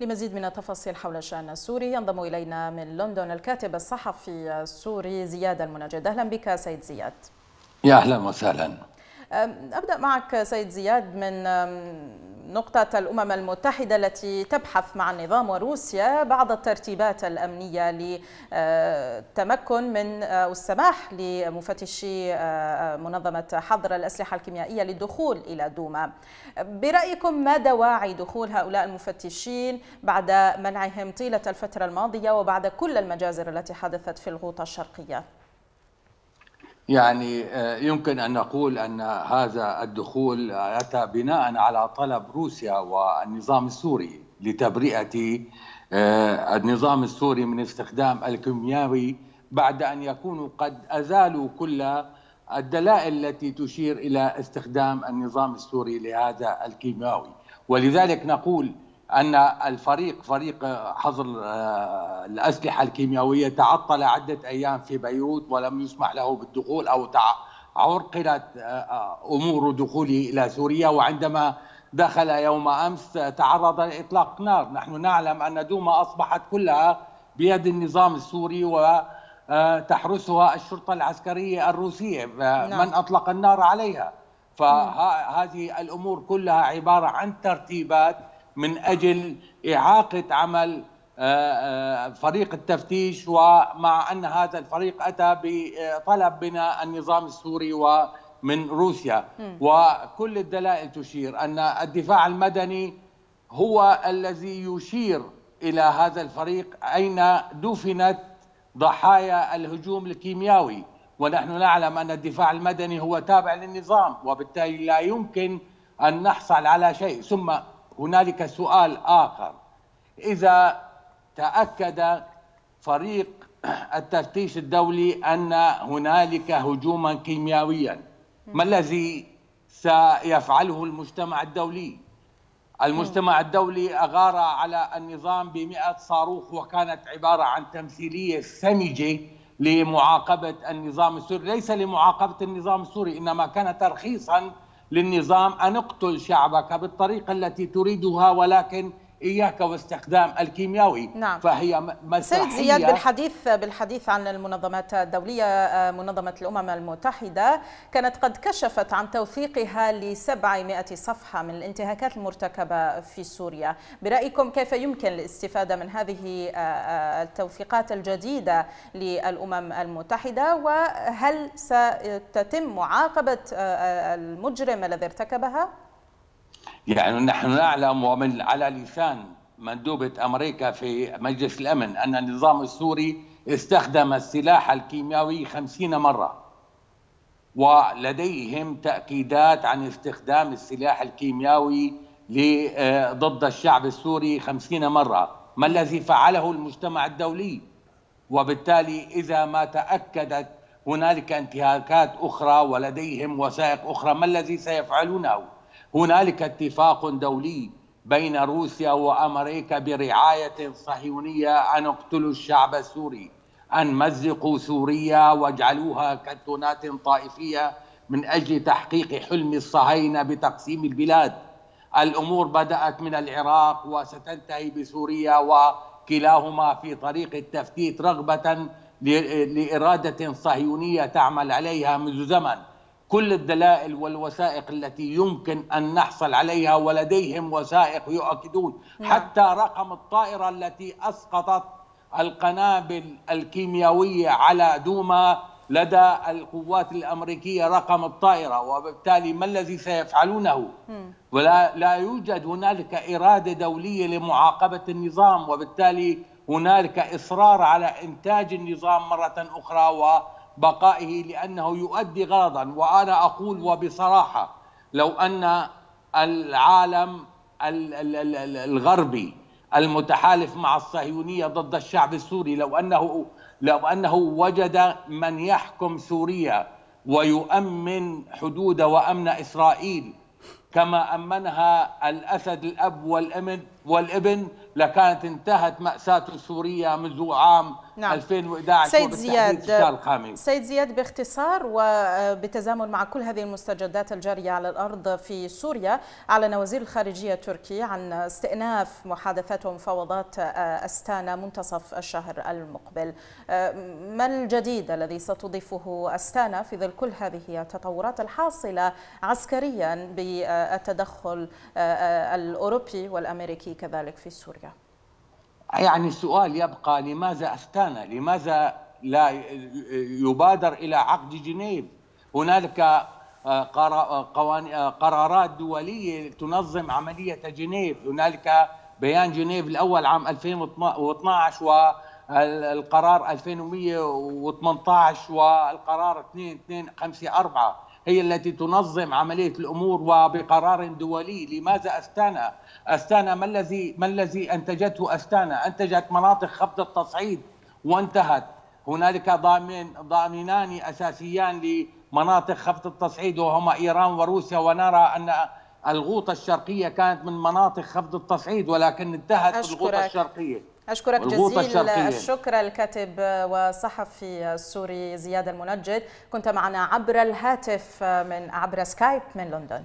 لمزيد من التفاصيل حول الشأن السوري ينضم إلينا من لندن الكاتب الصحفي السوري زياد المنجد أهلا بك سيد زياد يا أهلا وسهلا أبدأ معك سيد زياد من نقطة الأمم المتحدة التي تبحث مع النظام وروسيا بعض الترتيبات الأمنية للتمكن من أو السماح لمفتشي منظمة حظر الأسلحة الكيميائية للدخول إلى دوما برأيكم ما دواعي دخول هؤلاء المفتشين بعد منعهم طيلة الفترة الماضية وبعد كل المجازر التي حدثت في الغوطة الشرقية؟ يعني آه، يمكن ان نقول ان هذا الدخول اتى بناء على طلب روسيا والنظام السوري لتبرئه آه، النظام السوري من استخدام الكيميائي بعد ان يكونوا قد ازالوا كل الدلائل التي تشير الى استخدام النظام السوري لهذا الكيماوي ولذلك نقول ان الفريق فريق حظر آه، الاسلحه الكيميائيه تعطل عده ايام في بيروت ولم يسمح له بالدخول او عرقلت آه، آه، امور دخوله الى سوريا وعندما دخل يوم امس تعرض لاطلاق نار، نحن نعلم ان دوما اصبحت كلها بيد النظام السوري وتحرسها الشرطه العسكريه الروسيه نعم. من اطلق النار عليها. نعم. فهذه الامور كلها عباره عن ترتيبات من اجل اعاقه عمل آه، آه، فريق التفتيش ومع ان هذا الفريق اتى بطلب من النظام السوري ومن روسيا وكل الدلائل تشير ان الدفاع المدني هو الذي يشير الى هذا الفريق اين دفنت ضحايا الهجوم الكيميائي ونحن نعلم ان الدفاع المدني هو تابع للنظام وبالتالي لا يمكن ان نحصل على شيء ثم هنالك سؤال آخر إذا تأكد فريق التفتيش الدولي أن هنالك هجوما كيميائيا ما الذي سيفعله المجتمع الدولي المجتمع الدولي أغار على النظام بمئة صاروخ وكانت عبارة عن تمثيلية سمجة لمعاقبة النظام السوري ليس لمعاقبة النظام السوري إنما كان ترخيصا للنظام أن اقتل شعبك بالطريقة التي تريدها ولكن اياك واستخدام الكيميائي نعم. فهي مسرحيه سيد زياد بالحديث بالحديث عن المنظمات الدوليه آه، منظمه الامم المتحده كانت قد كشفت عن توثيقها ل 700 صفحه من الانتهاكات المرتكبه في سوريا برايكم كيف يمكن الاستفاده من هذه آه، آه، التوثيقات الجديده للامم المتحده وهل ستتم معاقبه المجرم الذي ارتكبها يعني نحن نعلم ومن على لسان مندوبة أمريكا في مجلس الأمن أن النظام السوري استخدم السلاح الكيميائي خمسين مرة ولديهم تأكيدات عن استخدام السلاح الكيميائي آه، ضد الشعب السوري خمسين مرة ما الذي فعله المجتمع الدولي وبالتالي إذا ما تأكدت هنالك انتهاكات أخرى ولديهم وثائق أخرى ما الذي سيفعلونه هنالك اتفاق دولي بين روسيا وامريكا برعايه صهيونيه ان اقتلوا الشعب السوري ان مزقوا سوريا واجعلوها كتونات طائفيه من اجل تحقيق حلم الصهاينه بتقسيم البلاد. الامور بدات من العراق وستنتهي بسوريا وكلاهما في طريق التفتيت رغبه لاراده صهيونيه تعمل عليها منذ زمن. كل الدلائل والوثائق التي يمكن أن نحصل عليها ولديهم وثائق يؤكدون نعم. حتى رقم الطائرة التي أسقطت القنابل الكيميائية على دوما لدى القوات الأمريكية رقم الطائرة وبالتالي ما الذي سيفعلونه ولا لا يوجد هنالك إرادة دولية لمعاقبة النظام وبالتالي هنالك إصرار على إنتاج النظام مرة أخرى و بقائه لأنه يؤدي غرضا وأنا أقول وبصراحة لو أن العالم الغربي المتحالف مع الصهيونية ضد الشعب السوري لو أنه لو أنه وجد من يحكم سوريا ويؤمن حدود وأمن إسرائيل كما أمنها الأسد الأب والامن والابن لكانت انتهت مأساة سوريا منذ عام نعم. 2011 سيد زياد سيد زياد باختصار وبتزامن مع كل هذه المستجدات الجارية على الأرض في سوريا أعلن وزير الخارجية التركي عن استئناف محادثات ومفاوضات أستانا منتصف الشهر المقبل ما الجديد الذي ستضيفه أستانا في ظل كل هذه التطورات الحاصلة عسكريا بالتدخل الأوروبي والأمريكي كذلك في سوريا يعني السؤال يبقى لماذا أستانا لماذا لا يبادر إلى عقد جنيف هنالك آه، آه، قرارات دولية تنظم عملية جنيف هنالك آه، بيان جنيف الأول عام 2012 والقرار 2118 والقرار 2254 هي التي تنظم عمليه الامور وبقرار دولي لماذا استانا استانا ما الذي ما الذي انتجته استانا انتجت مناطق خفض التصعيد وانتهت هنالك ضامن ضامنان اساسيان لمناطق خفض التصعيد وهما ايران وروسيا ونرى ان الغوطة الشرقية كانت من مناطق خفض التصعيد ولكن انتهت أشكرك. الغوطة الشرقية أشكرك جزيل الشكر الكاتب والصحفي السوري زياد المنجد كنت معنا عبر الهاتف من عبر سكايب من لندن